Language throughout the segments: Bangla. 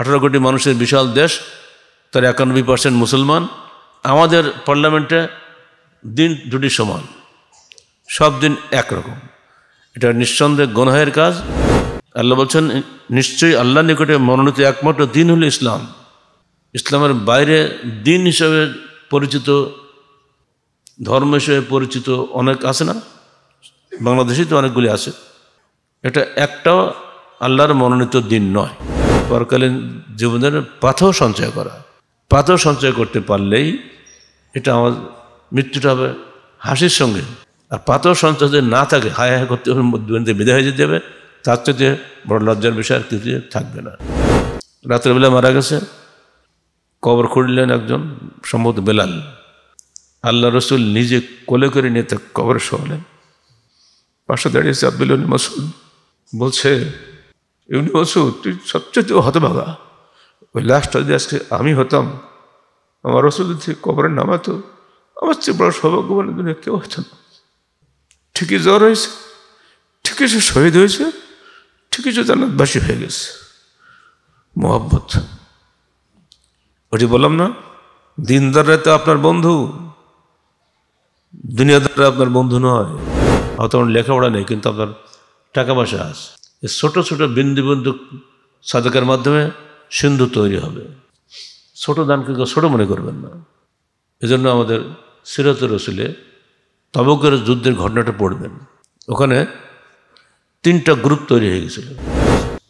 আঠারো কোটি মানুষের বিশাল দেশ তার একানব্বই পার্সেন্ট মুসলমান আমাদের পার্লামেন্টে দিন দুটি সমান সব দিন একরকম এটা নিঃসন্দেহ গণহের কাজ আল্লাহ বলছেন নিশ্চয়ই আল্লাহ নিকটে মনোনীত একমাত্র দিন হল ইসলাম ইসলামের বাইরে দিন হিসাবে পরিচিত ধর্ম হিসেবে পরিচিত অনেক আছে না বাংলাদেশেই তো অনেকগুলি আছে এটা একটাও আল্লাহর মনোনীত দিন নয় পরকালীন জীবনের পাথর সঞ্চয় করা পাথর সঞ্চয় করতে পারলেই এটা আমার মৃত্যুটা হবে হাসির সঙ্গে আর পাথর সঞ্চয় যদি না থাকে হায় হায় করতে হবে দুর্নীতি বিদায় হয়ে যেতে হবে তার চেয়ে বড় লজ্জার বিষয় আর কিছু থাকবে না রাত্রেবেলা মারা গেছে কবর খুঁড়লেন একজন সম্ভবত বেলাল আল্লাহ রসুল নিজে কোলে করে নিয়ে তার কবর শোয়ালেন পাশে দাঁড়িয়েছে আব্দুল মসুল বলছে এমনি তুই সবচেয়ে হতভাগা ওই লাস্ট যদি আজকে আমি হতাম আমার ওষুধ যদি কবরে নামাতো আমার চেয়ে বড় মানে দুনিয়া কেউ হতো না ঠিকই জ্বর হয়েছে ঠিকই সে শহীদ হয়েছে ঠিকই সে জান্নাতবাসী হয়ে গেছে মোহাম্মত ওটি বললাম না দিনদাররা তো আপনার বন্ধু দুনিয়াদাররা আপনার বন্ধু নয় হয়তো লেখাপড়া নেই কিন্তু আপনার টাকা পয়সা আছে ছোট ছোট বিন্দু বিন্দু সাদকের মাধ্যমে সিন্ধু তৈরি হবে ছোট দানকে ছোট মনে করবেন না এজন্য আমাদের সিরত রসুলে তবকের যুদ্ধের ঘটনাটা পড়বেন ওখানে তিনটা গ্রুপ তৈরি হয়ে গেছিল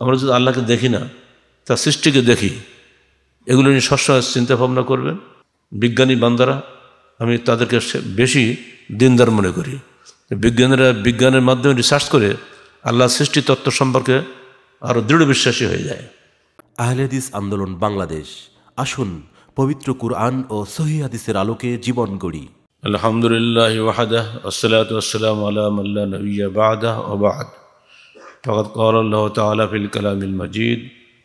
আমরা যদি আল্লাহকে দেখি না তার সৃষ্টিকে দেখি এগুলো নিয়ে সবসময় চিন্তা ভাবনা করবেন বিজ্ঞানী বান্দারা আমি তাদেরকে বেশি দিনদার মনে করি বিজ্ঞানীরা বিজ্ঞানের মাধ্যমে রিসার্চ করে আল্লাহ সৃষ্টি তত্ত্ব সম্পর্কে আরও দৃঢ় বিশ্বাসী হয়ে যায় আহলেদিস আন্দোলন বাংলাদেশ আসুন পবিত্র কুরআন ও সহিদিসের আলোকে জীবন গড়ি আলহামদুলিল্লাহ আসসালাত আসসালাম আল্লাহ নবিয়া বাদাহ ওবাদ فقد قال الله تعالى في الكلام المجيد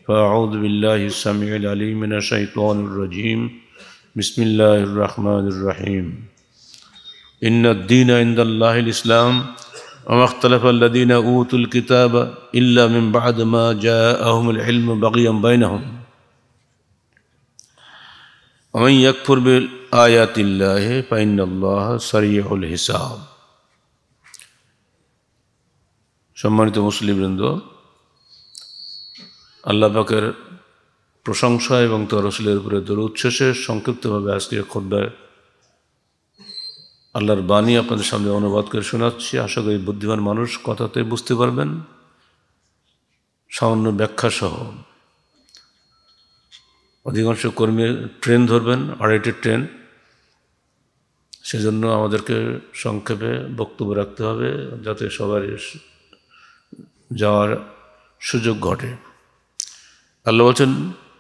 فأعوذ بالله السميع العليم من الشيطان الرجيم بسم الله الرحمن الرحيم إن الدين عند الله الإسلام وما اختلف الذين أوتوا الكتاب إلا من بعد ما جاءهم العلم بغيا بينهم ومن يكفر بآيات الله فإن الله سريع الحساب সম্মানিত মুসলিমবৃন্দ আল্লাহ পাকের প্রশংসা এবং তার রসুলের উপরে দূর উচ্ছ্বাসে সংক্ষিপ্তভাবে আজকে খোদ্দায় আল্লাহর বাণী আপনাদের সামনে অনুবাদ করে শোনাচ্ছি আশা করি বুদ্ধিমান মানুষ কথাতে বুঝতে পারবেন সামান্য ব্যাখ্যা সহ অধিকাংশ কর্মী ট্রেন ধরবেন আড়াইটি ট্রেন সেজন্য আমাদেরকে সংক্ষেপে বক্তব্য রাখতে হবে যাতে সবার যাওয়ার সুযোগ ঘটে আল্লাহ বলছেন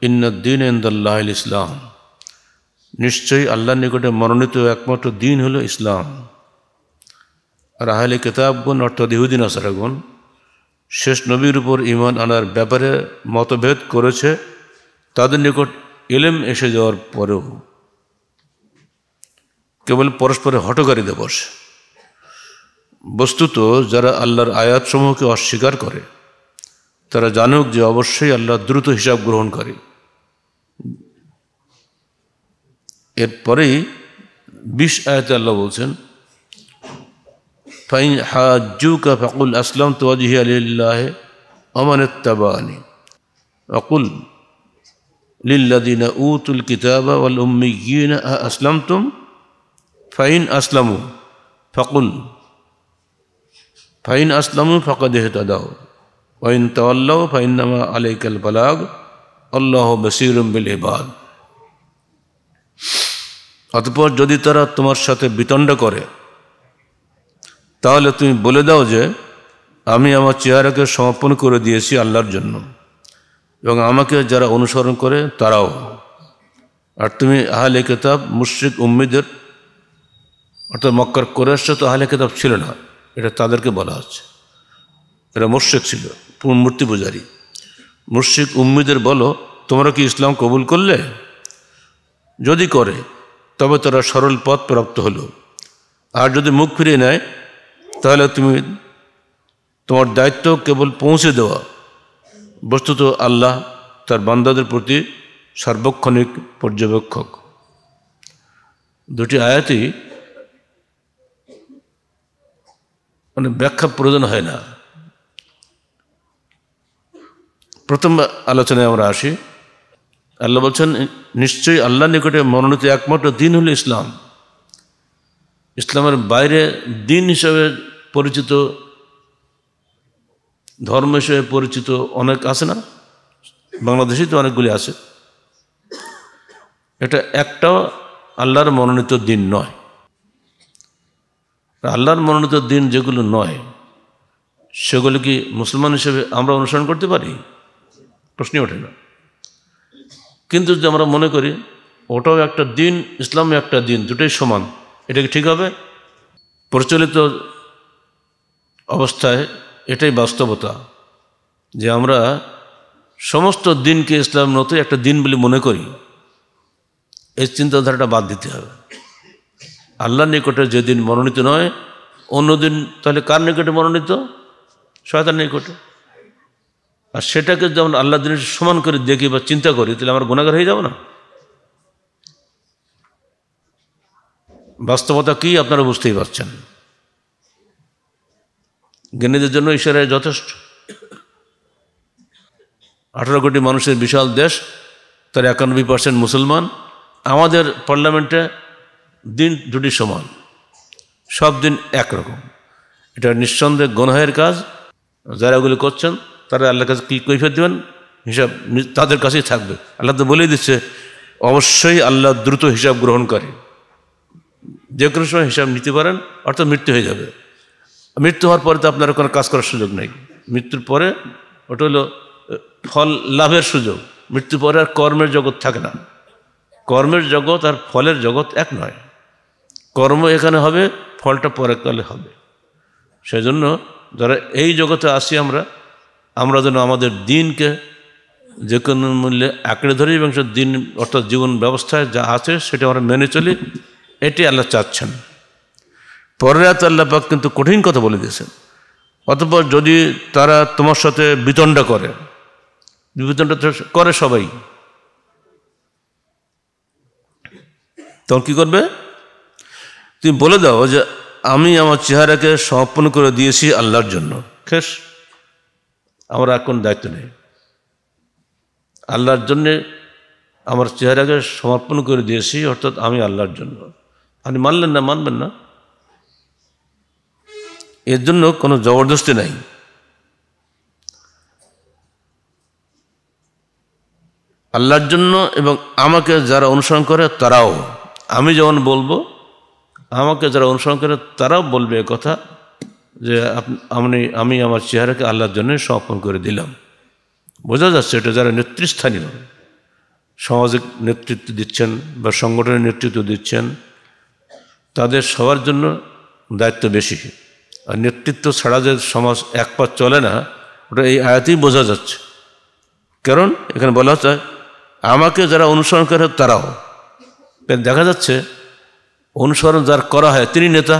ইন্নাদ্দিন ইন্দাল্লাহ ইসলাম নিশ্চয়ই আল্লাহর নিকটে মনোনীত একমাত্র দিন হলো ইসলাম আর আহলে কেতাবগুণ অর্থাৎ ইহুদিন আসারাগুন শেষ নবীর উপর ইমান আনার ব্যাপারে মতভেদ করেছে তাদের নিকট এলেম এসে যাওয়ার পরেও কেবল পরস্পরে হটকারিতে বসে বস্তুত যারা আল্লাহর আয়াতসমূহকে অস্বীকার করে তারা জানুক যে অবশ্যই আল্লাহ দ্রুত হিসাব গ্রহণ করে এরপরেই বিশ আয়াতে আল্লাহ বলছেন ফাইন হাজুকা ফাকুল আসলাম তোয়াজিহি আলিল্লাহ অমানের তাবানি অকুল للذين أوتوا الكتاب والأميين أسلمتم فإن أسلموا فقل فإن أسلموا فقد اهتدوا وإن تولوا فإنما عليك البلاغ الله بصير بالعباد অতপর যদি তারা তোমার সাথে বিতণ্ড করে তাহলে তুমি বলে দাও যে আমি আমার চেহারাকে সমর্পণ করে দিয়েছি আল্লাহর জন্য এবং আমাকে যারা অনুসরণ করে তারাও আর তুমি আহলে কেতাব মুশ্রিক উম্মিদের অর্থাৎ মক্কার কোরেশরা তো আহলে কেতাব ছিল না এটা তাদেরকে বলা হচ্ছে এটা মুশ্রিক ছিল মূর্তি পূজারী মুশ্রিক উম্মিদের বলো তোমরা কি ইসলাম কবুল করলে যদি করে তবে তারা সরল পথ প্রাপ্ত হলো আর যদি মুখ ফিরিয়ে নেয় তাহলে তুমি তোমার দায়িত্ব কেবল পৌঁছে দেওয়া বস্তুত আল্লাহ তার বান্দাদের প্রতি সার্বক্ষণিক পর্যবেক্ষক দুটি আয়াতই মানে ব্যাখ্যা প্রয়োজন হয় না প্রথম আলোচনায় আমরা আসি আল্লাহ বলছেন নিশ্চয়ই আল্লাহ নিকটে মনোনীত একমাত্র দিন হল ইসলাম ইসলামের বাইরে দিন হিসাবে পরিচিত ধর্ম হিসেবে পরিচিত অনেক আছে না বাংলাদেশেই তো অনেকগুলি আছে এটা একটাও আল্লাহর মনোনীত দিন নয় আল্লাহর মনোনীত দিন যেগুলো নয় সেগুলো কি মুসলমান হিসেবে আমরা অনুসরণ করতে পারি প্রশ্নই ওঠে না কিন্তু যদি আমরা মনে করি ওটাও একটা দিন ইসলামও একটা দিন দুটোই সমান এটা কি ঠিক হবে প্রচলিত অবস্থায় এটাই বাস্তবতা যে আমরা সমস্ত দিনকে ইসলাম নতুন একটা দিন বলে মনে করি এই চিন্তাধারাটা বাদ দিতে হবে আল্লাহর নিকটে যেদিন মনোনীত নয় অন্য দিন তাহলে কার নিকটে মনোনীত শয়তান নিকটে আর সেটাকে যেমন আল্লাহ দিনের সমান করে দেখি বা চিন্তা করি তাহলে আমার গুণাগার হয়ে যাব না বাস্তবতা কি আপনারা বুঝতেই পারছেন জ্ঞানীদের জন্য ঈশ্বরের যথেষ্ট আঠারো কোটি মানুষের বিশাল দেশ তার একানব্বই পার্সেন্ট মুসলমান আমাদের পার্লামেন্টে দিন দুটি সমান সব দিন একরকম এটা নিঃসন্দেহে গণহের কাজ যারা ওগুলি করছেন তারা আল্লাহর কাছে কী কৈফিয়ত দেবেন হিসাব তাদের কাছেই থাকবে আল্লাহ তো বলেই দিচ্ছে অবশ্যই আল্লাহ দ্রুত হিসাব গ্রহণ করে যে কোনো সময় হিসাব নিতে পারেন অর্থাৎ মৃত্যু হয়ে যাবে মৃত্যু হওয়ার পরে তো আপনার কোনো কাজ করার সুযোগ নেই মৃত্যুর পরে ওটা হলো ফল লাভের সুযোগ মৃত্যু পরে আর কর্মের জগৎ থাকে না কর্মের জগৎ আর ফলের জগৎ এক নয় কর্ম এখানে হবে ফলটা পরেকালে হবে সেজন্য যারা এই জগতে আসি আমরা আমরা যেন আমাদের দিনকে যে কোনো মূল্যে আঁকড়ে ধরি এবং সে দিন অর্থাৎ জীবন ব্যবস্থায় যা আছে সেটা আমরা মেনে চলি এটি আল্লাহ চাচ্ছেন পরের রাত আল্লাপাক কিন্তু কঠিন কথা বলে দিয়েছেন অতপর যদি তারা তোমার সাথে বিতণ্ডা করে বিতণ্ডা করে সবাই তখন কী করবে তুমি বলে দাও যে আমি আমার চেহারাকে সমর্পণ করে দিয়েছি আল্লাহর জন্য খেস আর কোনো দায়িত্ব নেই আল্লাহর জন্যে আমার চেহারাকে সমর্পণ করে দিয়েছি অর্থাৎ আমি আল্লাহর জন্য আপনি মানলেন না মানবেন না এর জন্য কোনো জবরদস্তি নাই আল্লাহর জন্য এবং আমাকে যারা অনুসরণ করে তারাও আমি যেমন বলবো আমাকে যারা অনুসরণ করে তারাও বলবে কথা যে আমি আমি আমার চেহারাকে আল্লাহর জন্য সমর্পণ করে দিলাম বোঝা যাচ্ছে এটা যারা নেতৃস্থানীয় সামাজিক নেতৃত্ব দিচ্ছেন বা সংগঠনের নেতৃত্ব দিচ্ছেন তাদের সবার জন্য দায়িত্ব বেশি আর নেতৃত্ব ছাড়া যে সমাজ এক পথ চলে না ওটা এই আয়াতেই বোঝা যাচ্ছে কারণ এখানে বলা হচ্ছে আমাকে যারা অনুসরণ করে তারাও দেখা যাচ্ছে অনুসরণ যার করা হয় তিনি নেতা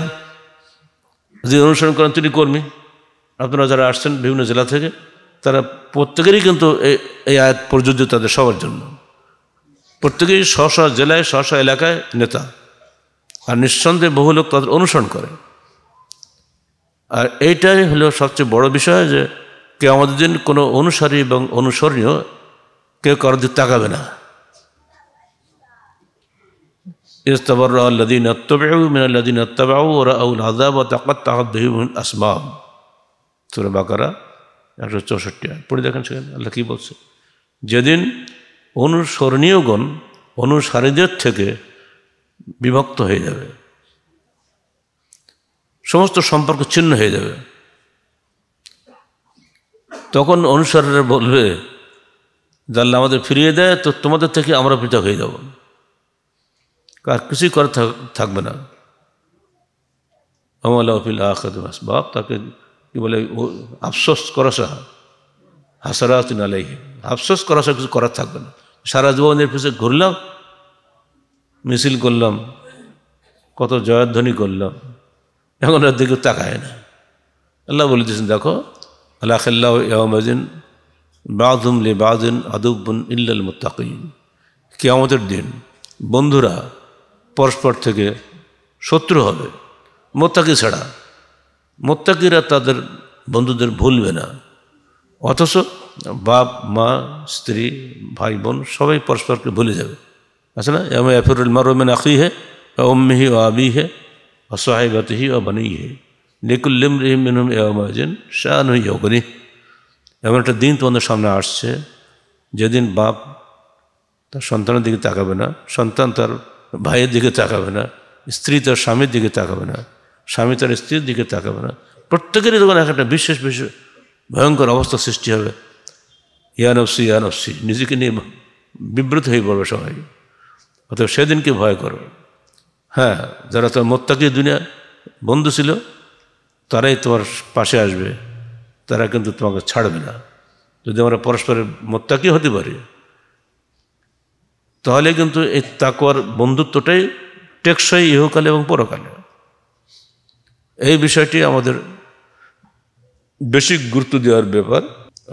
যে অনুসরণ করেন তিনি কর্মী আপনারা যারা আসছেন বিভিন্ন জেলা থেকে তারা প্রত্যেকেরই কিন্তু এই আয়াত প্রযোজ্য তাদের সবার জন্য প্রত্যেকেই স্ব স্ব জেলায় স্ব স্ব এলাকায় নেতা আর নিঃসন্দেহে বহু লোক তাদের অনুসরণ করে আর এইটাই হলো সবচেয়ে বড় বিষয় যে কেউ আমাদের দিন কোনো অনুসারী এবং অনুসরণীয় কেউ কারোর দিকে তাকাবে না ইস্তবর আল্লাদিন আত্তবাউ মিনাল্লাদিন আত্তবাউ ওরা আউল আদাব তাকাত তাহাদ আসমাম সুরা বাকারা একশো চৌষট্টি আয় পড়ে দেখেন সেখানে আল্লাহ কী বলছে যেদিন অনুসরণীয়গণ অনুসারীদের থেকে বিভক্ত হয়ে যাবে সমস্ত সম্পর্ক ছিন্ন হয়ে যাবে তখন অনুসারীরা বলবে যে আল্লাহ আমাদের ফিরিয়ে দেয় তো তোমাদের থেকে আমরা পৃথক হয়ে যাবো আর কিছুই করা থাকবে না আমলাফিল আখাদমাস বাপ তাকে কি বলে আফসোস করাসা হাসারাত নালাই আফসোস করাসা কিছু করার থাকবে না সারা জীবনের পিছিয়ে ঘুরলাম মিছিল করলাম কত জয়ধ্বনি করলাম এখন আর দিকে তাকায় না আল্লাহ বলে দিয়েছেন দেখো আল্লাহ খাল্লাহ ইয়ামাজিন বাদুম লে বাদিন আদুবন ইল্লাল মোত্তাকিম কেয়ামতের দিন বন্ধুরা পরস্পর থেকে শত্রু হবে মোত্তাকি ছাড়া মোত্তাকিরা তাদের বন্ধুদের ভুলবে না অথচ বাপ মা স্ত্রী ভাই বোন সবাই পরস্পরকে ভুলে যাবে আছে না এম এফরুল মারোমেন আকি হে অম্মিহি ও আবি হে অসহাইবাতিহি ও বানি হে নিকুল্লিম রিহিমিনহম এমাজিন শাহান হই অগনি এমন একটা দিন তোমাদের সামনে আসছে যেদিন বাপ তার সন্তানের দিকে তাকাবে না সন্তান তার ভাইয়ের দিকে তাকাবে না স্ত্রী তার স্বামীর দিকে তাকাবে না স্বামী তার স্ত্রীর দিকে তাকাবে না প্রত্যেকেরই তখন এক একটা বিশেষ বিশেষ ভয়ঙ্কর অবস্থা সৃষ্টি হবে ইয়ানফসি ইয়ানফসি নিজেকে নিয়ে বিব্রত হয়ে পড়বে সবাই অতএব সেদিনকে ভয় করো হ্যাঁ যারা তোমার মোত্তাকি দুনিয়া বন্ধু ছিল তারাই তোমার পাশে আসবে তারা কিন্তু তোমাকে ছাড়বে না যদি আমরা পরস্পরের মোত্তাকি হতে পারি তাহলে কিন্তু এই তাকুয়ার বন্ধুত্বটাই টেকসই ইহকালে এবং পরকালে এই বিষয়টি আমাদের বেশি গুরুত্ব দেওয়ার ব্যাপার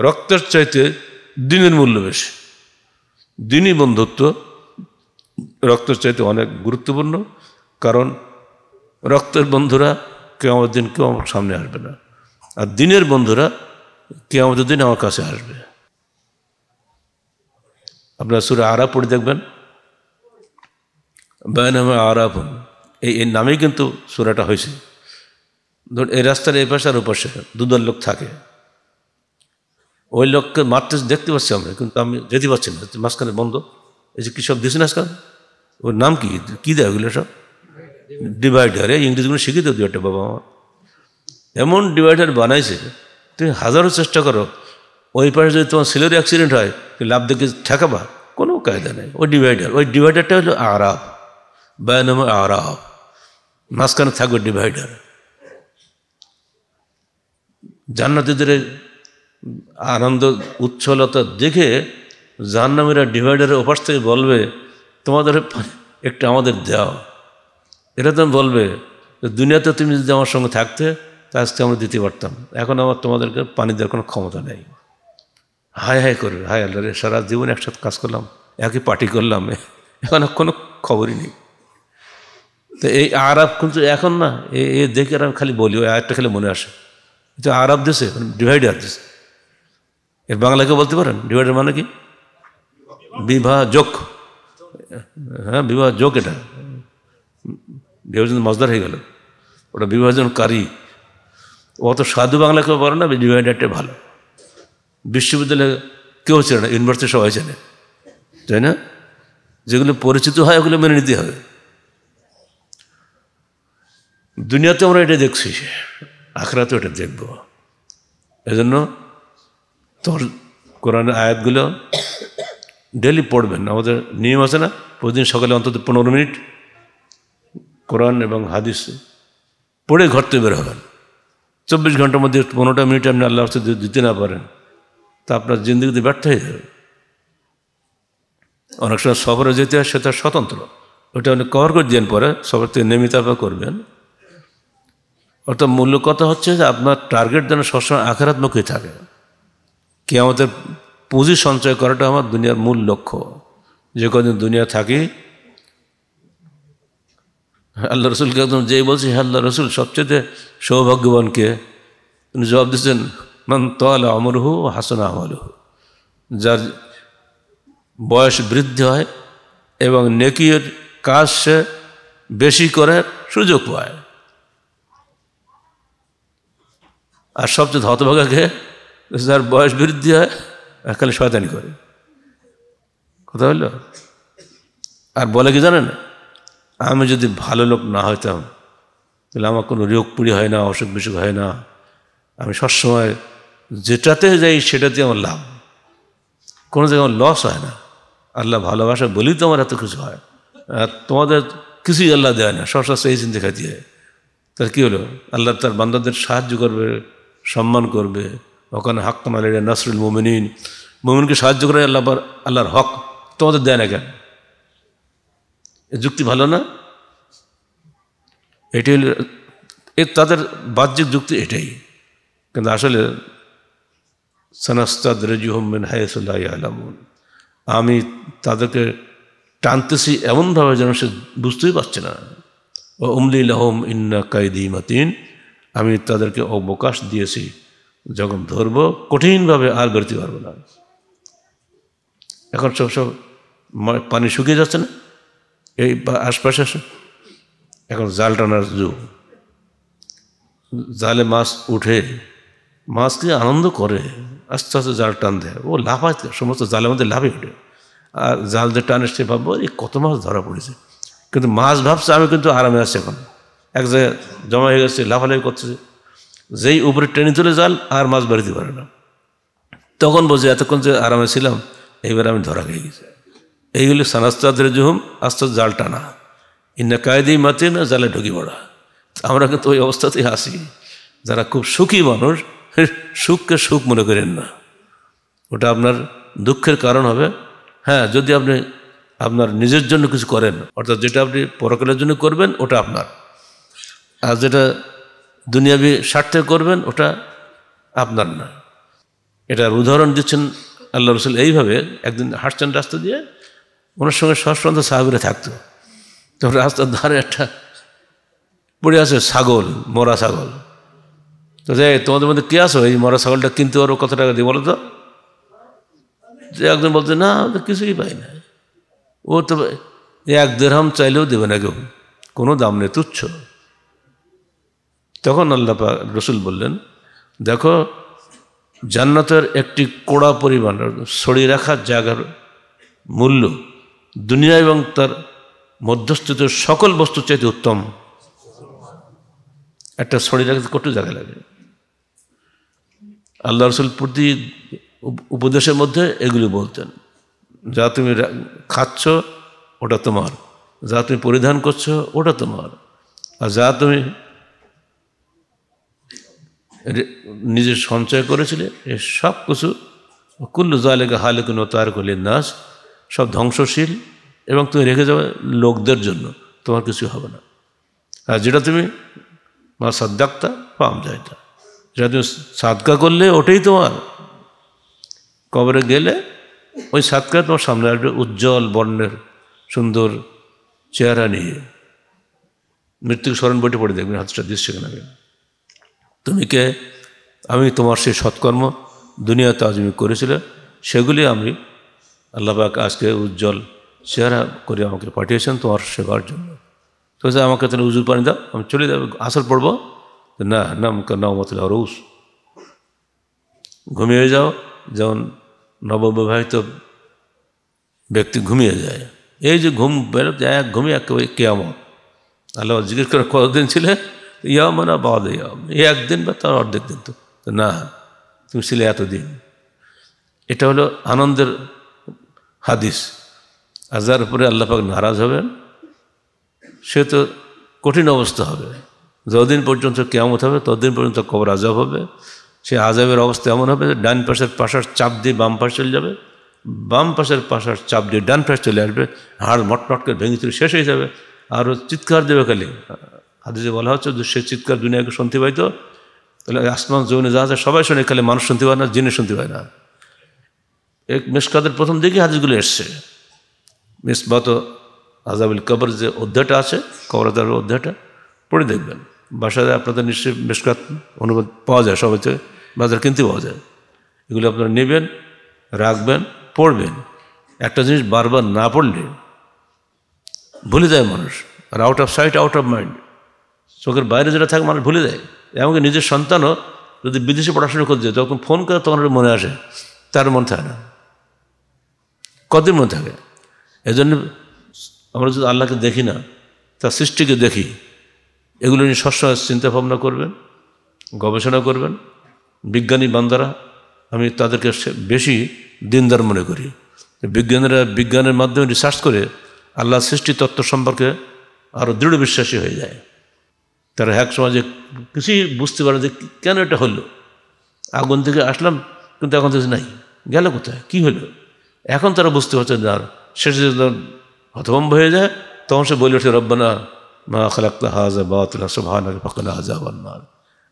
রক্তের চাইতে দিনের মূল্য বেশি দিনই বন্ধুত্ব রক্তের চাইতে অনেক গুরুত্বপূর্ণ কারণ রক্তের বন্ধুরা কেউ আমার দিন কেউ আমার সামনে আসবে না আর দিনের বন্ধুরা কেউ আমাদের দিন আমার কাছে আসবে আপনারা সুরা আরা পড়ে দেখবেন বায়নামা আরাফুন এই এই নামেই কিন্তু সুরাটা হয়েছে ধরুন এই রাস্তার এই পাশে আর ওপাশে দুদল লোক থাকে ওই লোককে মারতে দেখতে পাচ্ছি আমরা কিন্তু আমি যেতে পারছি না মাঝখানে বন্ধ এই যে কী সব দিয়েছেন আজকাল ওর নাম কি কী দেয় ওগুলো সব ডিভাইডার এই ইংরেজিগুলো শিখিয়ে দেবো একটা বাবা আমার এমন ডিভাইডার বানাইছে তুমি হাজারো চেষ্টা করো ওই পাশে যদি তোমার ছেলের অ্যাক্সিডেন্ট হয় লাভ দেখে ঠেকাবা কোনো কায়দা নেই ওই ডিভাইডার ওই ডিভাইডারটা হলো আরাব বায়নাম আরাব মাঝখানে থাকবে ডিভাইডার জান্নাতিদের আনন্দ উচ্ছলতা দেখে জাহ্নামীরা ডিভাইডারের ওপাশ থেকে বলবে তোমাদের একটা আমাদের দেও এটা তো বলবে দুনিয়াতে তুমি যদি আমার সঙ্গে থাকতে তা আজকে আমরা দিতে পারতাম এখন আমার তোমাদেরকে পানি দেওয়ার কোনো ক্ষমতা নেই হায় হায় করে হায় আল্লাহ রে সারা জীবন একসাথে কাজ করলাম একই পার্টি করলাম এখন কোনো খবরই নেই তো এই আরব কিন্তু এখন না এ দেখে আমি খালি বলি ওই আয়াতটা খালি মনে আসে তো আরব দেশে ডিভাইডার মানে দেশে এর বাংলাকে বলতে পারেন ডিভাইডার মানে কি বিবাহ যোগ হ্যাঁ বিবাহ যোগ এটা বিভাজন মজদার হয়ে গেল ওটা বিভাজনকারী অত সাধু কেউ পারে না ডিভাইডারটা ভালো বিশ্ববিদ্যালয়ে কেউ চেনে না ইউনিভার্সিটি সবাই চেনে তাই না যেগুলো পরিচিত হয় ওগুলো মেনে নিতে হবে দুনিয়াতে আমরা এটা দেখছি তো এটা দেখব এজন্য তোর কোরআন আয়াতগুলো ডেলি পড়বেন আমাদের নিয়ম আছে না প্রতিদিন সকালে অন্তত পনেরো মিনিট কোরআন এবং হাদিস পড়ে ঘর থেকে বের হবেন চব্বিশ ঘন্টার মধ্যে পনেরোটা মিনিট আপনি আল্লাহ দিতে না পারেন তা আপনার জিন্দগিতে ব্যর্থ হয়ে যাবে অনেক সময় সফরে যেতে হয় সেটা স্বতন্ত্র ওটা আপনি কভার করে দিন পরে সফর থেকে নেমিত তারপর করবেন অর্থাৎ মূল্য কথা হচ্ছে যে আপনার টার্গেট যেন সবসময় আঘাতাত্মকই থাকে কে আমাদের পুঁজি সঞ্চয় করাটা আমার দুনিয়ার মূল লক্ষ্য যে কদিন দুনিয়া থাকি আল্লাহ রসুলকে একদম যেই বলছি হ্যাঁ আল্লাহ রসুল সবচেয়ে সৌভাগ্যবানকে উনি জবাব দিচ্ছেন মান তল অমরহু হাসনা আমলহু যার বয়স বৃদ্ধি হয় এবং নেকির কাজ সে বেশি করে সুযোগ পায় আর সবচেয়ে হতভাগা খেয়ে যার বয়স বৃদ্ধি হয় আর খালি শয়তানি করে কথা হইল আর বলে কি জানেন আমি যদি ভালো লোক না হইতাম তাহলে আমার কোনো রোগ পুড়ি হয় না অসুখ বিসুখ হয় না আমি সবসময় যেটাতে যাই সেটাতে আমার লাভ কোনো জায়গায় আমার লস হয় না আল্লাহ ভালোবাসা বলি তো আমার এত কিছু হয় আর তোমাদের কিছুই আল্লাহ দেয় না সশস্ত্র এই চিন্তা খাই দিয়ে তার কী হলো আল্লাহ তার বান্দাদের সাহায্য করবে সম্মান করবে ওখানে হক তোমার নাসরুল মোমিন মোমিনকে সাহায্য করে আল্লাহ আল্লাহর হক তোমাদের দেয় না কেন যুক্তি ভালো না এ তাদের বাহ্যিক যুক্তি এটাই কিন্তু আসলে সানাস্তাদ রেজুহমিন হায়সুল্লাহ আলামুন আমি তাদেরকে টানতেছি এমনভাবে যেন সে বুঝতেই পারছে না ও উমলি লহম ইন্না কায়দি মাতিন আমি তাদেরকে অবকাশ দিয়েছি যখন ধরব কঠিনভাবে আর বেরোতে পারবো না এখন সব সব পানি শুকিয়ে যাচ্ছে না এই আশপাশে এখন জাল টানার যুগ জালে মাছ উঠে মাছকে আনন্দ করে আস্তে আস্তে জাল টান দেয় ও লাফায় সমস্ত জালের মধ্যে লাফে ওঠে আর জাল দিয়ে টানে সে ভাববো এই কত মাছ ধরা পড়েছে কিন্তু মাছ ভাবছে আমি কিন্তু আরামে আছি এখন এক জায়গায় জমা হয়ে গেছে লাফালাফি করছে যেই উপরে টেনে তুলে জাল আর মাছ বাড়িতে পারে না তখন বোঝে এতক্ষণ যে আরামে ছিলাম এইবার আমি ধরা খেয়ে গেছি এইগুলি সানাস্তাদের জুহুম আস্তে জাল টানা ইন্না কায়দি মাতে না জালে ঢুকি পড়া আমরা কিন্তু ওই অবস্থাতেই আসি যারা খুব সুখী মানুষ সুখকে সুখ মনে করেন না ওটা আপনার দুঃখের কারণ হবে হ্যাঁ যদি আপনি আপনার নিজের জন্য কিছু করেন অর্থাৎ যেটা আপনি পরকালের জন্য করবেন ওটা আপনার আর যেটা দুনিয়াবি স্বার্থে করবেন ওটা আপনার না এটার উদাহরণ দিচ্ছেন আল্লাহ রসুল এইভাবে একদিন হাঁটছেন রাস্তা দিয়ে ওনার সঙ্গে সশ্রন্ত সাহাবিরা থাকতো তখন রাস্তার ধারে একটা পড়ে আছে ছাগল মরা ছাগল তো যে তোমাদের মধ্যে কে আসো এই মরা ছাগলটা কিনতে পারবো কত টাকা দিয়ে বলো তো যে একজন বলছে না তো কিছুই পাই না ও তো এক দেড়হাম চাইলেও দেবে না কেউ কোনো দাম নেই তুচ্ছ তখন আল্লাহ রসুল বললেন দেখো জান্নাতের একটি কোড়া পরিমাণ সরিয়ে রাখার জায়গার মূল্য দুনিয়া এবং তার মধ্যস্থিত সকল বস্তু চাইতে উত্তম একটা শরীরে কটু জায়গা লাগে আল্লাহ রসুল প্রতি উপদেশের মধ্যে এগুলি বলতেন যা তুমি খাচ্ছ ওটা তোমার যা তুমি পরিধান করছো ওটা তোমার আর যা তুমি নিজে সঞ্চয় করেছিলে এ সব কিছু কুল্লু জালেকা কোনো তার করলে নাচ সব ধ্বংসশীল এবং তুমি রেখে যাবে লোকদের জন্য তোমার কিছু হবে না আর যেটা তুমি মা সাদ্দাক্তা পাম না যদি সাদকা করলে ওটাই তোমার কবরে গেলে ওই সাদকা তোমার সামনে আসবে উজ্জ্বল বর্ণের সুন্দর চেহারা নিয়ে মৃত্যুকে স্মরণ বইটি পড়ে দেখবেন হাতটা দৃশ্য কেনাবে তুমি কে আমি তোমার সেই সৎকর্ম দুনিয়াতে আজমি করেছিলে সেগুলি আমি আল্লাহবাক আজকে উজ্জ্বল চেহারা করে আমাকে পাঠিয়েছেন তোমার সেবার জন্য তো আমাকে তাহলে উজুর পানি দাও আমি চলে যাবো আসল পড়বো না নাম নমতুল হরৌস ঘুমিয়ে যাও যেমন নববিবাহিত ব্যক্তি ঘুমিয়ে যায় এই যে ঘুম বেরোতে এক ঘুমিয়ে একেবারে কেয়ামত আল্লাহ জিজ্ঞেস করে কতদিন ছিলে ইয়ামানা বাদ ইয়াম এই একদিন বা তার অর্ধেক দিন তো না তুমি ছিলে এতদিন এটা হলো আনন্দের হাদিস আর যার উপরে আল্লাপাক নারাজ হবেন সে তো কঠিন অবস্থা হবে যতদিন পর্যন্ত কেয়ামত হবে ততদিন পর্যন্ত কবর আজাব হবে সেই আজাবের অবস্থা এমন হবে ডান পাশের পাশার চাপ দিয়ে বাম পাশ চলে যাবে বাম পাশের পাশার চাপ দিয়ে ডান পাশ চলে আসবে হাড় মটমটকে ভেঙে চলে শেষ হয়ে যাবে আরও চিৎকার দেবে খালি যে বলা হচ্ছে সে চিৎকার দুনিয়াকে শুনতে পাইত তাহলে আসমান জৌনে যা আছে সবাই শুনে খালি মানুষ শুনতে পায় না জিনে শুনতে পায় না এক মিসকাদের প্রথম দিকে হাদিসগুলো এসছে মিসবাত আজাবুল কবর যে অধ্যায়টা আছে কবরাদার অধ্যায়টা পড়ে দেখবেন বাসায় আপনাদের নিশ্চয়ই মেশকাত অনুবাদ পাওয়া যায় সবাইতে বাজার কিনতে পাওয়া যায় এগুলো আপনারা নেবেন রাখবেন পড়বেন একটা জিনিস বারবার না পড়লে ভুলে যায় মানুষ আর out of sight out of mind চোখের বাইরে যেটা থাকে মানুষ ভুলে যায় এমনকি নিজের সন্তানও যদি বিদেশে পড়াশোনা করতে যায় তখন ফোন করে তখন মনে আসে তার মন থাকে না কতদিন মনে থাকে এজন্য আমরা যদি আল্লাহকে দেখি না তার সৃষ্টিকে দেখি এগুলো নিয়ে সবসময় চিন্তাভাবনা করবেন গবেষণা করবেন বিজ্ঞানী বান্দারা আমি তাদেরকে বেশি দিনদার মনে করি বিজ্ঞানীরা বিজ্ঞানের মাধ্যমে রিসার্চ করে আল্লাহ সৃষ্টি তত্ত্ব সম্পর্কে আরও দৃঢ় বিশ্বাসী হয়ে যায় তারা এক সমাজে কিছুই বুঝতে পারে যে কেন এটা হলো আগুন থেকে আসলাম কিন্তু এখন থেকে নাই গেল কোথায় কী হলো এখন তারা বুঝতে পারছে না শেষে হতভম্ব হয়ে যায় তখন সে বলে ওঠে রব্বানা মা খালাক হাজা বাতলা সোভান ফকলা হাজা বান্নার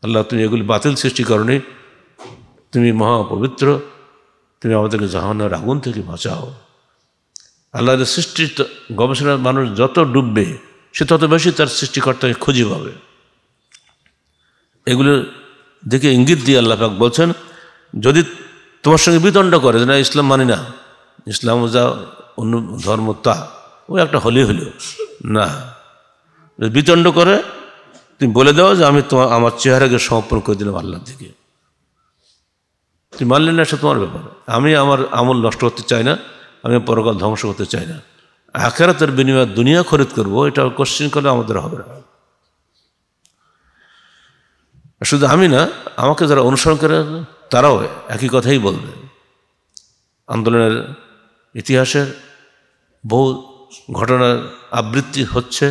আল্লাহ তুমি এগুলি বাতিল সৃষ্টি করনি তুমি মহাপবিত্র তুমি আমাদেরকে জাহানার আগুন থেকে বাঁচাও আল্লাহর সৃষ্টি গবেষণার মানুষ যত ডুববে সে তত বেশি তার সৃষ্টিকর্তাকে খুঁজে পাবে এগুলো দেখে ইঙ্গিত দিয়ে পাক বলছেন যদি তোমার সঙ্গে বিতণ্ড করে যে না ইসলাম মানি না ইসলাম যা অন্য ধর্ম তা ও একটা হলি হলেও না বিচণ্ড করে তুমি বলে দাও যে আমি তোমার আমার চেহারাকে সমর্পণ করে দিলাম আল্লাহর দিকে তুমি মানলে না সেটা তোমার ব্যাপার আমি আমার আমল নষ্ট করতে চাই না আমি পরকাল ধ্বংস করতে চাই না আখেরাতের বিনিময় দুনিয়া খরিদ করবো এটা কোশ্চিন করলে আমাদের হবে না শুধু আমি না আমাকে যারা অনুসরণ করে তারাও একই কথাই বলবে আন্দোলনের ইতিহাসের বহু ঘটনার আবৃত্তি হচ্ছে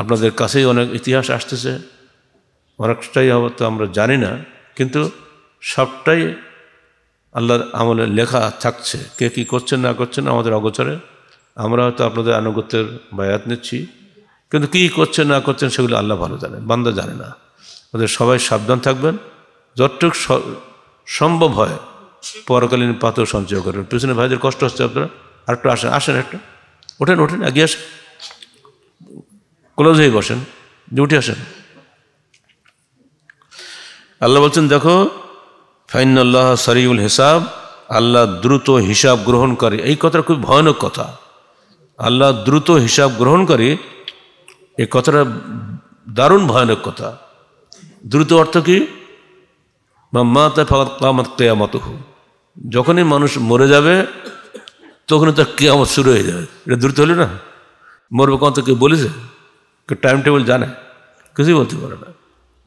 আপনাদের কাছেই অনেক ইতিহাস আসতেছে অনেকটাই হয়তো আমরা জানি না কিন্তু সবটাই আল্লাহর আমলে লেখা থাকছে কে কী করছেন না করছেন আমাদের অগোচরে আমরা হয়তো আপনাদের আনুগত্যের বায়াত নিচ্ছি কিন্তু কী করছেন না করছেন সেগুলো আল্লাহ ভালো জানে বান্দা জানে না ওদের সবাই সাবধান থাকবেন যতটুক সম্ভব হয় পরকালীন পাথর সঞ্চয় করবেন পিছনে ভাইদের কষ্ট হচ্ছে আপনারা আর একটু আসেন আসেন একটু ওঠেন ওঠেন এগিয়ে আসেন ক্লোজ হয়ে বসেন উঠে আসেন আল্লাহ বলছেন দেখো ফাইনাল্লাহ সারিউল হিসাব আল্লাহ দ্রুত হিসাব গ্রহণ করে এই কথাটা খুব ভয়ানক কথা আল্লাহ দ্রুত হিসাব গ্রহণ করে এই কথাটা দারুণ ভয়ানক কথা দ্রুত অর্থ কি মা তা কেয়ামত যখনই মানুষ মরে যাবে তখনই তার কেয়ামত শুরু হয়ে যাবে এটা দ্রুত হলো না মরবে কত কেউ বলেছে কেউ টাইম টেবিল জানে কিছুই বলতে পারে না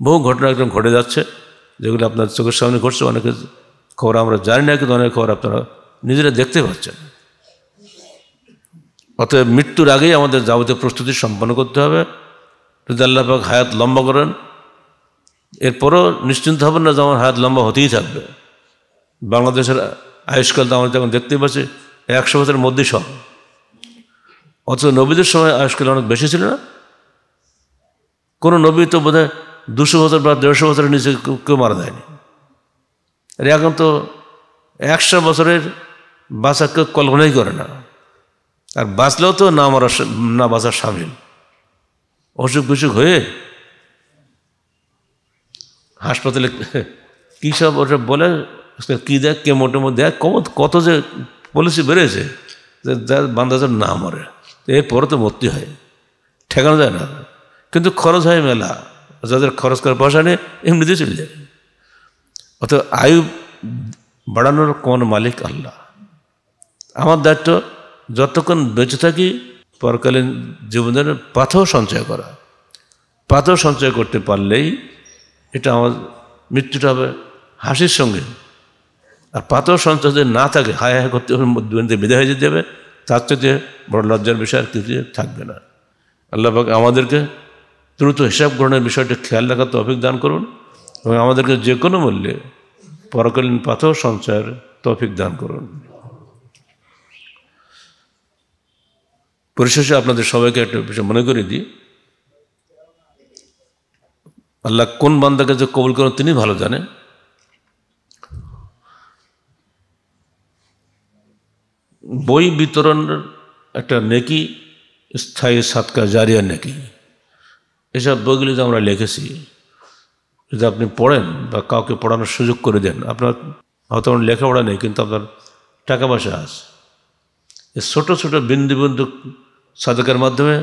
বহু ঘটনা একদম ঘটে যাচ্ছে যেগুলো আপনার চোখের সামনে ঘটছে অনেক খবর আমরা জানি না কিন্তু অনেক খবর আপনারা নিজেরা দেখতে পাচ্ছেন অতএব মৃত্যুর আগেই আমাদের যাবতীয় প্রস্তুতি সম্পন্ন করতে হবে যদি আল্লাহাক হায়াত লম্বা করেন এরপরও নিশ্চিন্ত হবেন না যে আমার হায়াত লম্বা হতেই থাকবে বাংলাদেশের আয়ুষ্কাল তো আমরা যখন দেখতে পাচ্ছি একশো বছরের মধ্যেই সব অথচ নবীদের সময় আয়ুষ্কাল অনেক বেশি ছিল না কোনো নবী তো বোধহয় দুশো বছর বা দেড়শো বছরের নিচে কেউ মারা দেয়নি আর এখন তো একশো বছরের বাঁচা কেউ কল্পনাই করে না আর বাঁচলেও তো না মারা না বাঁচার সামিল অসুখ বিসুখ হয়ে হাসপাতালে কী সব ওটা বলে কী দেখ কে মোটে দেখ কম কত যে পলিসি বেড়েছে যে বান্দা যেন না মরে এরপরে তো মরতে হয় ঠেকানো যায় না কিন্তু খরচ হয় মেলা যাদের খরচ করে পয়সা নেই এমনিতে চলে যায় অত আয়ু বাড়ানোর কোন মালিক আল্লাহ আমার দায়িত্ব যতক্ষণ বেঁচে থাকি পরকালীন জীবনের পাথর সঞ্চয় করা পাথর সঞ্চয় করতে পারলেই এটা আমার মৃত্যুটা হবে হাসির সঙ্গে আর পাথর সঞ্চয় যদি না থাকে হায় হায় করতে হবে দুর্নীতি বিদায় হয়ে যেতে হবে তার চেয়ে বড় লজ্জার বিষয় আর কিছু থাকবে না আল্লাহ আমাদেরকে দ্রুত হিসাব গ্রহণের বিষয়টি খেয়াল রাখার তৌফিক দান করুন এবং আমাদেরকে যে কোনো মূল্যে পরকালীন পাথর সঞ্চয়ের তৌফিক দান করুন পরিশেষে আপনাদের সবাইকে একটা বিষয় মনে করে দিই আল্লাহ কোন বান্দাকে যে কবুল করেন তিনি ভালো জানেন বই বিতরণের একটা নেকি স্থায়ী সাতকা জারিয়া নেকি এসব বইগুলি যে আমরা লিখেছি যদি আপনি পড়েন বা কাউকে পড়ানোর সুযোগ করে দেন আপনার হয়তো আমার লেখাপড়া নেই কিন্তু আপনার টাকা পয়সা আছে এই ছোটো ছোটো বিন্দু বিন্দু সাদকার মাধ্যমে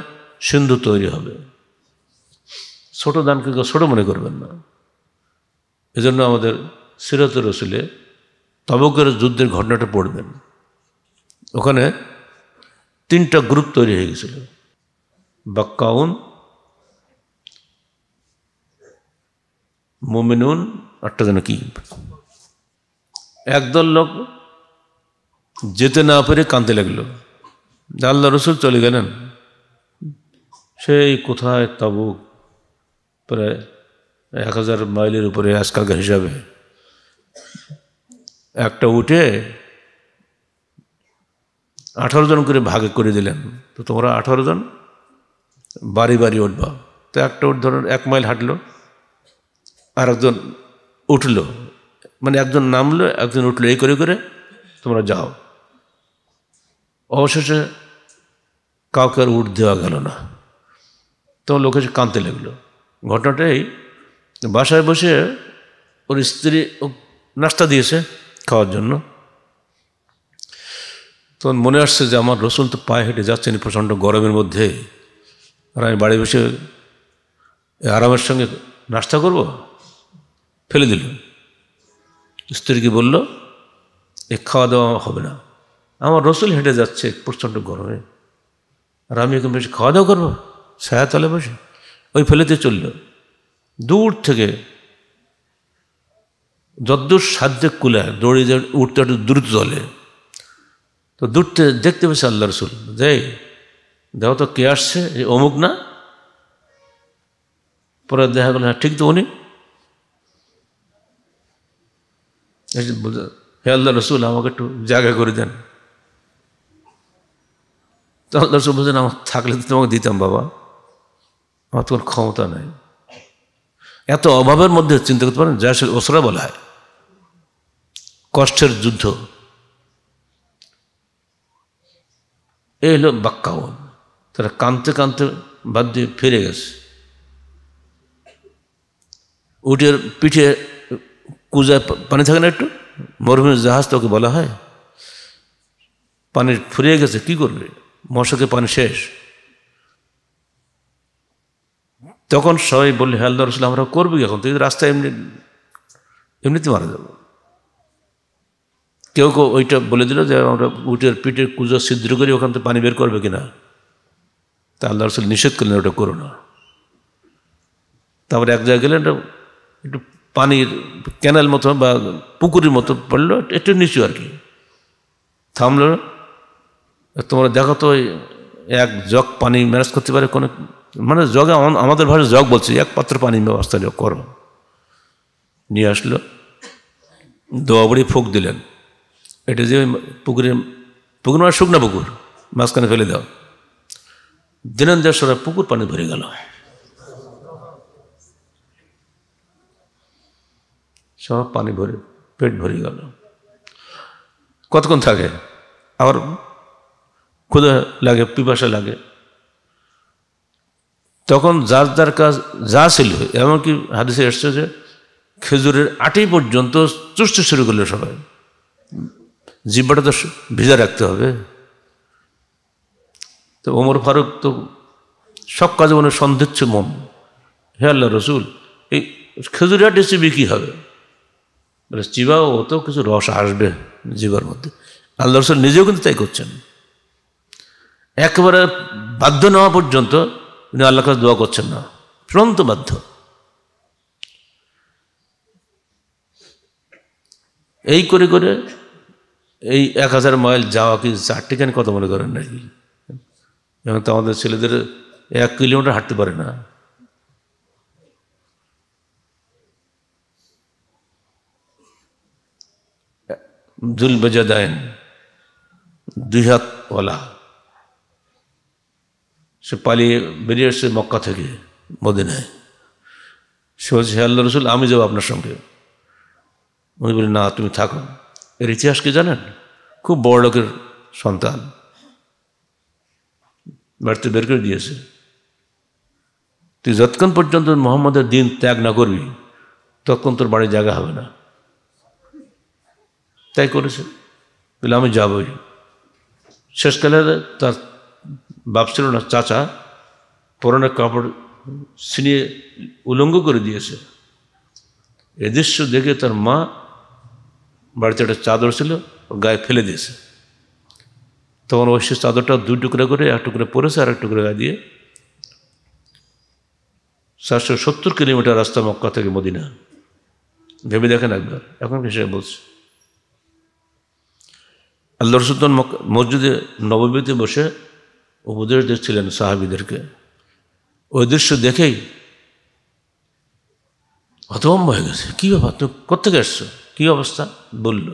সিন্ধু তৈরি হবে ছোট দানকে ছোটো মনে করবেন না এজন্য আমাদের সিরত রসুলে তবকের যুদ্ধের ঘটনাটা পড়বেন ওখানে তিনটা গ্রুপ তৈরি হয়ে গেছিল বাক্কাউন মোমিনুন একটা যেন কি একদল লোক যেতে না পেরে কাঁদতে লাগলো আল্লাহ রসুল চলে গেলেন সেই কোথায় তাবুক প্রায় এক হাজার মাইলের উপরে আজকালকার হিসাবে একটা উঠে আঠারো জন করে ভাগে করে দিলেন তো তোমরা আঠারো জন বাড়ি বাড়ি উঠবা তো একটা উঠ ধরুন এক মাইল হাঁটলো আর একজন উঠল মানে একজন নামলো একজন উঠলো এই করে করে তোমরা যাও অবশেষে কাউকে আর উঠ দেওয়া গেল না তো লোকে কাঁদতে লাগলো ঘটনাটাই বাসায় বসে ওর স্ত্রী নাস্তা দিয়েছে খাওয়ার জন্য তখন মনে আসছে যে আমার রসুন তো পায়ে হেঁটে যাচ্ছেন প্রচণ্ড গরমের মধ্যে আর আমি বাড়ি বসে আরামের সঙ্গে নাস্তা করবো ফেলে দিল স্ত্রীকে বলল এ খাওয়া দাওয়া হবে না আমার রসুল হেঁটে যাচ্ছে প্রচণ্ড গরমে আর আমি এরকম বেশি খাওয়া দাওয়া করবো ছায়া তলে বসে ওই ফেলেতে চলল দূর থেকে যদ্দূর সাধ্যে কুলে দৌড়ে উঠতে একটু দ্রুত চলে তো দূরতে দেখতে পেয়েছে আল্লাহ রসুল যে দেখো তো কে আসছে এই অমুক না পরে দেখা গেল হ্যাঁ ঠিক তো উনি হে আল্লাহ রসুল আমাকে একটু জায়গা করে দেন তো আল্লাহ রসুল বলছেন আমার থাকলে তো তোমাকে দিতাম বাবা আমার তোমার ক্ষমতা নাই এত অভাবের মধ্যে চিন্তা করতে পারেন যা সে ওসরা বলা হয় কষ্টের যুদ্ধ এই হলো বাক্কাওয়ান তারা কাঁদতে কাঁদতে বাদ দিয়ে ফিরে গেছে উটের পিঠে কুজা পানি থাকে না একটু মরুভূমির জাহাজ তোকে বলা হয় পানি ফুরিয়ে গেছে কি করবে মশকে পানি শেষ তখন সবাই বললি হ্যাঁ আল্লাহ আমরা করবো এখন তুই রাস্তায় এমনি এমনিতে মারা যাবো কেউ কেউ ওইটা বলে দিল যে আমরা উটের পিঠের কুজো সিদ্ধ করে ওখান থেকে পানি বের করবে কিনা তা আল্লাহ রসুল নিষেধ করলেন ওটা করো না তারপরে এক জায়গায় গেলেন একটু পানির ক্যানাল মতো বা পুকুরের মতো পড়লো একটু নিচু আর কি থামলো তোমরা দেখো তো এক জগ পানি ম্যানেজ করতে পারে কোনো মানে জগে আমাদের ভাষায় জগ বলছে এক পাত্র পানির ব্যবস্থা করো নিয়ে আসলো দোয়া ফুক দিলেন এটা যে পুকুরে পুকুর মানে শুকনা পুকুর মাঝখানে ফেলে দাও দেশ পুকুর পানি ভরে গেল সব পানি ভরে পেট ভরে গেল কতক্ষণ থাকে আবার ক্ষুদা লাগে পিপাসা লাগে তখন যার যার কাজ যা ছিল এমনকি হাদিসে এসছে যে খেজুরের আটি পর্যন্ত চুষ্ট শুরু করলো সবাই জিব্বাটা তো ভিজা রাখতে হবে তো ওমর ফারুক তো সব কাজে মনে সন্দেহ মম হে আল্লাহ রসুল এই খেজুরের আটি চিবি কী হবে তাহলে চিবাও তো কিছু রস আসবে জীবের মধ্যে আল্লাহ রসুল নিজেও কিন্তু তাই করছেন একেবারে বাধ্য নেওয়া পর্যন্ত উনি আল্লাহ কাছে দোয়া করছেন না চূড়ান্ত বাধ্য এই করে করে এই এক হাজার মাইল যাওয়া কি কেন কত মনে করেন নাকি এবং তো আমাদের ছেলেদের এক কিলোমিটার হাঁটতে পারে না দুল বেজা দেন দুই ওলা সে পালিয়ে বেরিয়ে এসছে মক্কা থেকে মদিনায় সে বলছে আল্লাহ রসুল আমি যাবো আপনার সঙ্গে উনি বলি না তুমি থাকো এর ইতিহাস কি জানেন খুব বড় লোকের সন্তান বাড়িতে বের করে দিয়েছে তুই যতক্ষণ পর্যন্ত মোহাম্মদের দিন ত্যাগ না করবি ততক্ষণ তোর বাড়ি জায়গা হবে না তাই করেছে বলে আমি যাবই শেষকালে তার বাপ ছিল না চাচা পরনের কাপড় ছিনিয়ে উলঙ্গ করে দিয়েছে এ দৃশ্য দেখে তার মা বাড়িতে একটা চাদর ছিল ওর গায়ে ফেলে দিয়েছে তখন অবশ্যই চাদরটা দুই টুকরা করে এক টুকরা পরেছে আর এক টুকরা গায়ে দিয়ে চারশো সত্তর কিলোমিটার রাস্তা মক্কা থেকে মদিনা ভেবে দেখেন একবার এখন হিসেবে বলছে আল্লাহ রসুদ্দন মসজিদে নবমীতে বসে উপদেশ দিচ্ছিলেন সাহাবিদেরকে ওই দৃশ্য দেখেই হতভম্ব হয়ে গেছে কী ব্যাপার তুমি কোথেকে এসছো কী অবস্থা বলল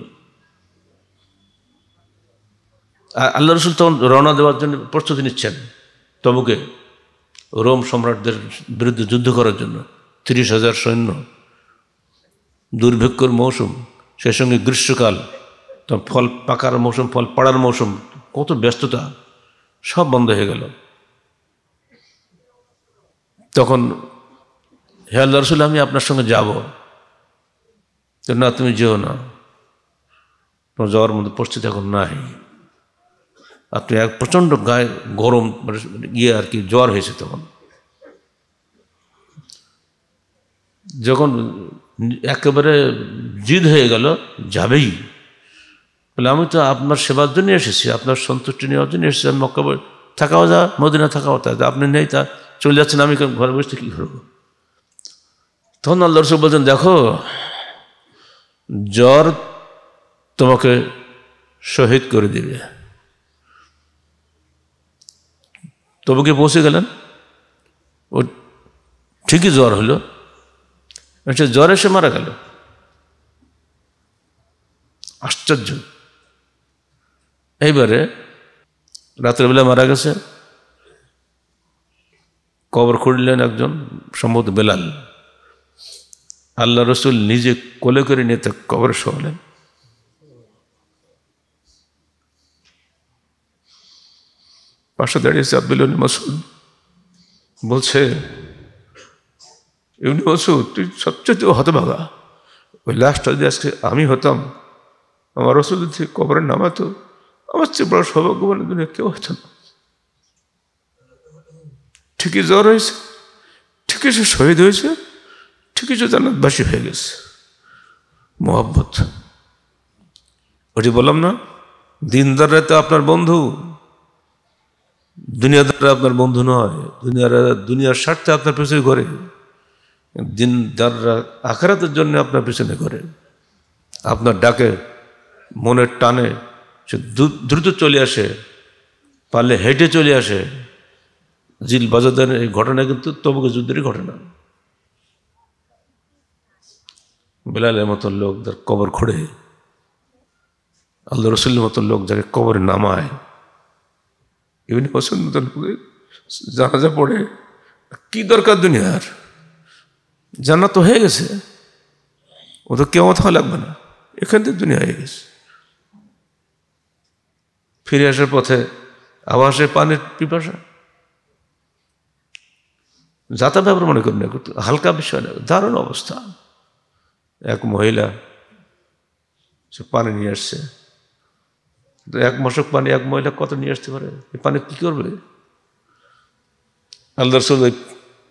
আল্লাহ রসুল তখন রওনা দেওয়ার জন্য প্রস্তুতি নিচ্ছেন তবুকে রোম সম্রাটদের বিরুদ্ধে যুদ্ধ করার জন্য তিরিশ হাজার সৈন্য দুর্ভিক্ষর মৌসুম সেই সঙ্গে গ্রীষ্মকাল তো ফল পাকার মৌসুম ফল পাড়ার মৌসুম কত ব্যস্ততা সব বন্ধ হয়ে গেল তখন হে আল্লাহ রসুল আমি আপনার সঙ্গে যাব তো না তুমি যেও না তোমার যাওয়ার মধ্যে পরিস্থিতি এখন নাই আপনি এক প্রচণ্ড গায়ে গরম গিয়ে মানে আর কি জ্বর হয়েছে তখন যখন একেবারে জিদ হয়ে গেল যাবেই বলে আমি তো আপনার সেবার জন্য এসেছি আপনার সন্তুষ্টি নেওয়ার জন্য এসেছি আমি মক্কা থাকাও যা মদিনা থাকাও তা আপনি নেই তা চলে যাচ্ছেন আমি ঘরে বসতে কী করবো তখন আল্লাহ রসুল বলছেন দেখো জ্বর তোমাকে শহীদ করে দিবে তবু কি পৌঁছে গেলেন ও ঠিকই জ্বর হলো সে জ্বর এসে মারা গেল আশ্চর্য এইবারে রাত্রেবেলা মারা গেছে কবর খুঁড়লেন একজন সম্ভবত বেলাল আল্লাহ রসুল নিজে কোলে করে নিয়ে তাকে কবর শোয়ালেন পাশে দাঁড়িয়েছে আব্দুল মসুদ বলছে ইউনি মসুদ তুই সবচেয়ে হতভাগা ওই লাস্টটা যদি আজকে আমি হতাম আমার রসুল কবরের নামাতো আমার চেয়ে বড় সৌভাগ্যবান দুনিয়া কেউ আছে না ঠিকই জ্বর হয়েছে ঠিকই সে শহীদ হয়েছে ঠিকই সে জান্নাতবাসী হয়ে গেছে মোহাম্মত ওটি বললাম না দিনদাররা তো আপনার বন্ধু দুনিয়াদাররা আপনার বন্ধু নয় দুনিয়ারা দুনিয়ার স্বার্থে আপনার পেছনে করে দিনদাররা আখেরাতের জন্য আপনার পেছনে করে আপনার ডাকে মনের টানে সে দ্রুত চলে আসে পারলে হেঁটে চলে আসে জিল বাজাদানের এই ঘটনা কিন্তু তবুকে যুদ্ধেরই ঘটনা বেলালের মতন লোক যার কবর খোড়ে আল্লাহ রসুল্লের মতন লোক যাকে কবরে নামায় ইবিন হোসেন মতন লোকের জানাজা পড়ে কি দরকার দুনিয়ার জানা তো হয়ে গেছে ও তো কেমন লাগবে না এখান থেকে দুনিয়া হয়ে গেছে ফিরে আসার পথে আবার সে পানির পিপাসা যাতা ব্যাপার মনে করেন হালকা বিষয় না দারুণ অবস্থা এক মহিলা সে পানি নিয়ে আসছে এক মশক পানি এক মহিলা কত নিয়ে আসতে পারে এই পানি কী করবে আল্লাহ রসুল ওই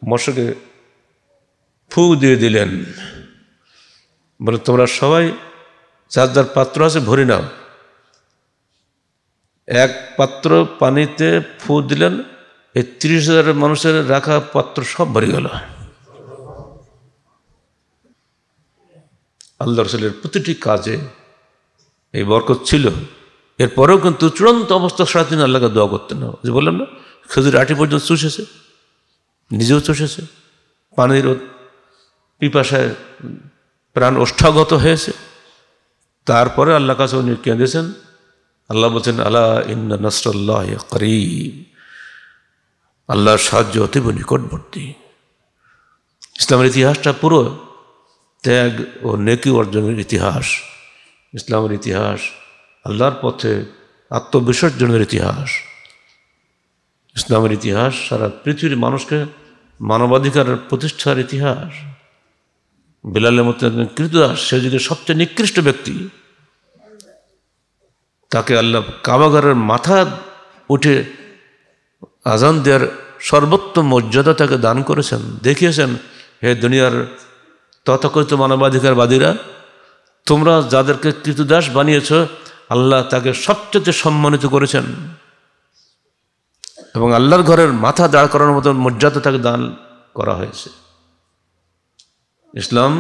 মশকে ফুক দিয়ে দিলেন বলে তোমরা সবাই যার যার পাত্র আছে ভরে নাও এক পাত্র পানিতে ফু দিলেন এই তিরিশ হাজার মানুষের রাখা পাত্র সব ভরে গেল আল্লাহ রসুলের প্রতিটি কাজে এই বরকত ছিল এরপরেও কিন্তু চূড়ান্ত অবস্থা সারা দিন আল্লাহকে দোয়া করতেন যে বললাম না খেজুর আটি পর্যন্ত চুষেছে নিজেও চুষেছে পানির পিপাসায় প্রাণ ওষ্ঠাগত হয়েছে তারপরে আল্লাহ কাছে উনি কেঁদেছেন আল্লাহ বলছেন আল্লাহ ইন্না নসরুল্লাহ করিম আল্লাহর সাহায্য অতীব নিকটবর্তী ইসলামের ইতিহাসটা পুরো ত্যাগ ও নেকি অর্জনের ইতিহাস ইসলামের ইতিহাস আল্লাহর পথে আত্মবিসর্জনের ইতিহাস ইসলামের ইতিহাস সারা পৃথিবীর মানুষকে মানবাধিকারের প্রতিষ্ঠার ইতিহাস বিলালের মতো কৃতদাস সে যুগের সবচেয়ে নিকৃষ্ট ব্যক্তি তাকে আল্লাহ কাবাগারের মাথা উঠে আজান দেওয়ার সর্বোত্তম মর্যাদা তাকে দান করেছেন দেখিয়েছেন হে দুনিয়ার তথাকথিত মানবাধিকারবাদীরা তোমরা যাদেরকে কৃতদাস বানিয়েছ আল্লাহ তাকে সবচেয়ে সম্মানিত করেছেন এবং আল্লাহর ঘরের মাথা দাঁড় করানোর মতো মর্যাদা তাকে দান করা হয়েছে ইসলাম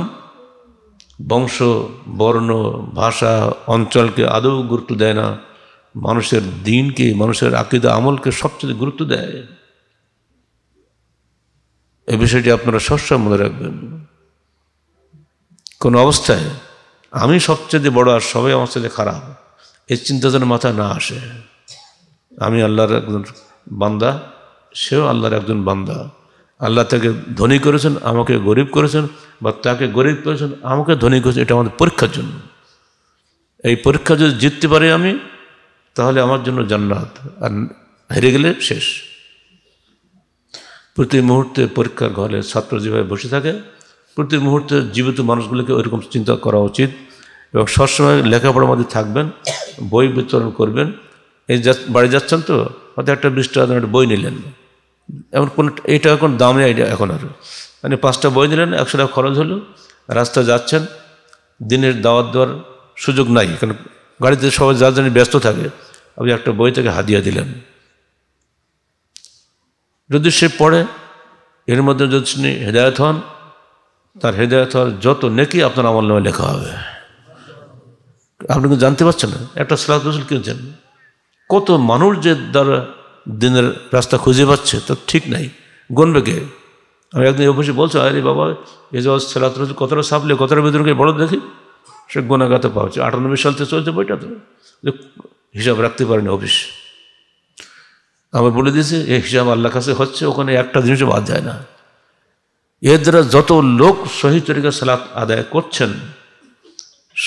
বংশ বর্ণ ভাষা অঞ্চলকে আদৌ গুরুত্ব দেয় না মানুষের দিনকে মানুষের আকিদা আমলকে সবচেয়ে গুরুত্ব দেয় এ বিষয়টি আপনারা সবসময় মনে রাখবেন কোন অবস্থায় আমি সবচেয়ে বড় আর সবাই আমার সাথে খারাপ এই চিন্তা যেন মাথায় না আসে আমি আল্লাহর একজন বান্দা সেও আল্লাহর একজন বান্দা আল্লাহ তাকে ধনী করেছেন আমাকে গরিব করেছেন বা তাকে গরিব করেছেন আমাকে ধনী করেছেন এটা আমাদের পরীক্ষার জন্য এই পরীক্ষা যদি জিততে পারি আমি তাহলে আমার জন্য জান্নাত আর হেরে গেলে শেষ প্রতি মুহূর্তে পরীক্ষার ঘরে ছাত্র যেভাবে বসে থাকে প্রতি মুহূর্তে জীবিত মানুষগুলোকে ওইরকম চিন্তা করা উচিত এবং সবসময় লেখাপড়ার মধ্যে থাকবেন বই বিতরণ করবেন এই যা বাড়ি যাচ্ছেন তো হয়তো একটা বিশ একটা বই নিলেন এখন কোনো এটা এখন দাম নেই এখন আর মানে পাঁচটা বই নিলেন একশো টাকা খরচ হলো রাস্তা যাচ্ছেন দিনের দাওয়াত দেওয়ার সুযোগ নাই কারণ গাড়িতে সবাই যার জন্য ব্যস্ত থাকে আপনি একটা বই থেকে হাদিয়া দিলেন যদি সে পড়ে এর মধ্যে যদি তিনি হেদায়ত হন তার হেদায়ত হওয়ার যত নেকি আপনার আমল নামে লেখা হবে আপনি কিন্তু জানতে পারছেন একটা সালাদ রসুল কিনছেন কত মানুষ যে দ্বারা দিনের রাস্তা খুঁজে পাচ্ছে তো ঠিক নাই গণবে কে আমি একদিন অফিসে বলছো আরে বাবা এজাজ ছেলাত্র কতটা সাপলে কতটা বেতনকে বড় দেখি সে গোনাগাতে পাওয়া যায় আটানব্বই সাল থেকে চলছে বইটা তো হিসাব রাখতে পারেনি অফিস আমি বলে দিয়েছি এই হিসাব আল্লাহ কাছে হচ্ছে ওখানে একটা জিনিসও বাদ যায় না এর দ্বারা যত লোক সহি তরিকা সালাত আদায় করছেন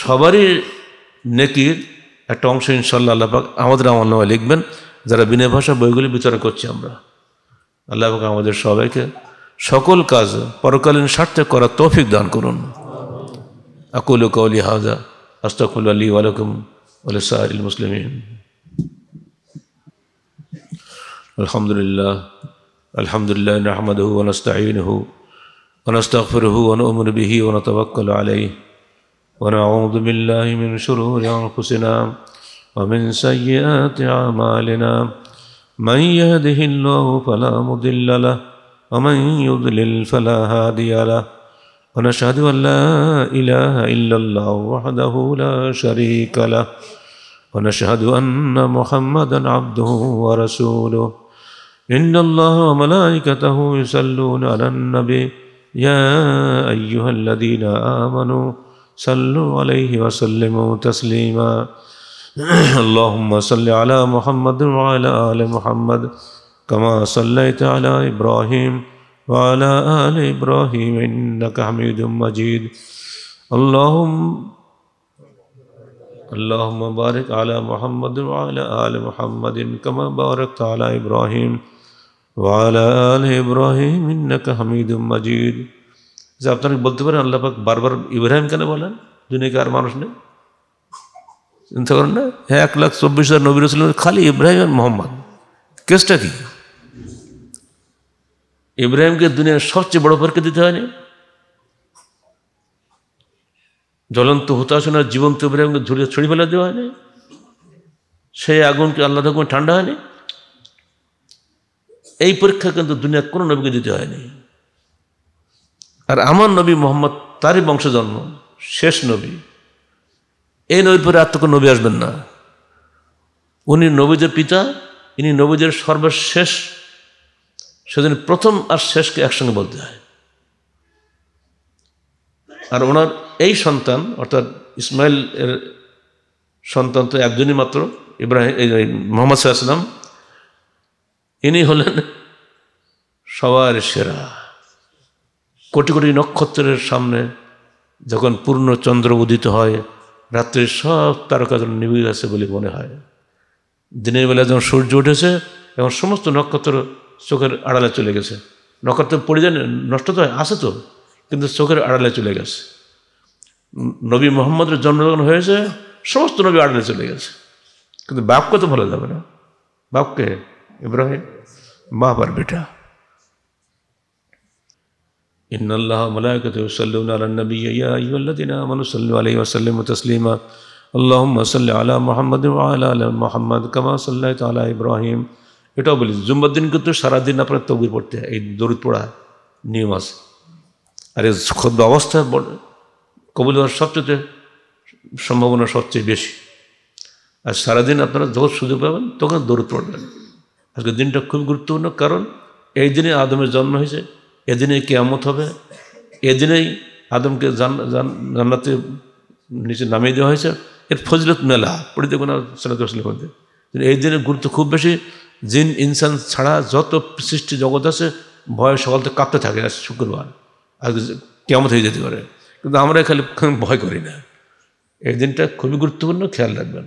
সবারই নেকির একটা অংশ ইনশাল্লাহ আল্লাহ পাক আমাদের নামে লিখবেন যারা বিনয় ভাষা বইগুলি বিতরণ করছি আমরা আল্লাহ আমাদের সবাইকে সকল কাজ পরকালীন স্বার্থে করার তৌফিক দান করুন আকুল কৌলি হাজা আস্তাকুল আলী ওয়ালাইকুম আলসাহ মুসলিম আলহামদুলিল্লাহ আলহামদুলিল্লাহ আহমদ হু অনস্তাহিন হু অনস্তাকফির হু অন উমর বিহি অন আলাই ওনা মিন শুরু হুসিনাম ومن سيئات أعمالنا من يهده الله فلا مضل له ومن يضلل فلا هادي له ونشهد أن لا إله إلا الله وحده لا شريك له ونشهد أن محمدا عبده ورسوله إن الله وملائكته يصلون على النبي يا أيها الذين آمنوا صلوا عليه وسلموا تسليماً اللهم صل على محمد وعلى آل محمد كما صليت على إبراهيم وعلى آل إبراهيم إنك حميد مجيد اللهم اللهم بارك على محمد وعلى آل محمد كما باركت على إبراهيم وعلى آل إبراهيم إنك حميد مجيد যে আপনাকে বলতে الله بك পাক বারবার ইব্রাহিম কেন বলেন দুনিয়াকে আর মানুষ নেই চিন্তা করেন না হ্যাঁ এক লাখ চব্বিশ হাজার নবী রসুলের খালি ইব্রাহিম আর মোহাম্মদ কেসটা কি ইব্রাহিমকে দুনিয়ার সবচেয়ে বড় পরীক্ষা দিতে হয়নি জ্বলন্ত হতাশনার জীবন্ত ইব্রাহিমকে ঝুড়িয়ে ছড়ি ফেলা দেওয়া হয়নি সেই আগুনকে আল্লাহ রকম ঠান্ডা হয়নি এই পরীক্ষা কিন্তু দুনিয়ার কোনো নবীকে দিতে হয়নি আর আমার নবী মোহাম্মদ তারই বংশজন্ম শেষ নবী এই নবীর পরে আর তো নবী আসবেন না উনি নবীজের পিতা ইনি নবীজের সর্বশেষ সেদিন প্রথম আর শেষকে একসঙ্গে বলতে হয় আর ওনার এই সন্তান অর্থাৎ ইসমাইল এর সন্তান তো একজনই মাত্র ইব্রাহিম মোহাম্মদ সাল্লাম ইনি হলেন সবার সেরা কোটি কোটি নক্ষত্রের সামনে যখন পূর্ণ চন্দ্র উদিত হয় রাত্রে সব তারকাজন নিভে গেছে বলে মনে হয় দিনের বেলা যখন সূর্য উঠেছে এবং সমস্ত নক্ষত্র চোখের আড়ালে চলে গেছে নক্ষত্র পড়ে যায় নষ্ট তো হয় আসে তো কিন্তু চোখের আড়ালে চলে গেছে নবী মোহাম্মদের জন্মগ্রহণ হয়েছে সমস্ত নবী আড়ালে চলে গেছে কিন্তু বাপকে তো ভালো যাবে না বাপকে বাপ মা বেটা ان الله وملائكته يصلون على النبي يا ايها الذين امنوا صلوا عليه وسلموا تسليما اللهم صل على محمد وعلى ال محمد كما صليت على ابراهيম এটাও বলি জুম্মার দিন কিন্তু সারাদিন আপনার তবির পড়তে হয় এই দরিদ পড়া নিয়ম আছে আর এই খদ্ অবস্থা কবুল হওয়ার সবচেয়ে সম্ভাবনা সবচেয়ে বেশি আর সারাদিন আপনারা যখন সুযোগ পাবেন তখন দরিদ পড়বেন আজকে দিনটা খুব গুরুত্বপূর্ণ কারণ এই দিনে আদমের জন্ম হয়েছে এদিনে কেয়ামত হবে এদিনেই আদমকে জান্নাতে নিচে নামিয়ে দেওয়া হয়েছে এর ফজলত মেলা পড়ে দেখুন সালাতুসলের মধ্যে এই দিনের গুরুত্ব খুব বেশি জিন ইনসান ছাড়া যত সৃষ্টি জগৎ আছে ভয় তো কাঁপতে থাকে আর শুক্রবার আর কেমন হয়ে যেতে পারে কিন্তু আমরা খালি ভয় করি না এই দিনটা খুবই গুরুত্বপূর্ণ খেয়াল রাখবেন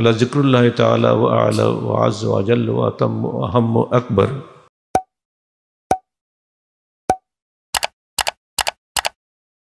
ولا ذكر الله تعالى وأعلى وعز وجل وأتم وأهم وأكبر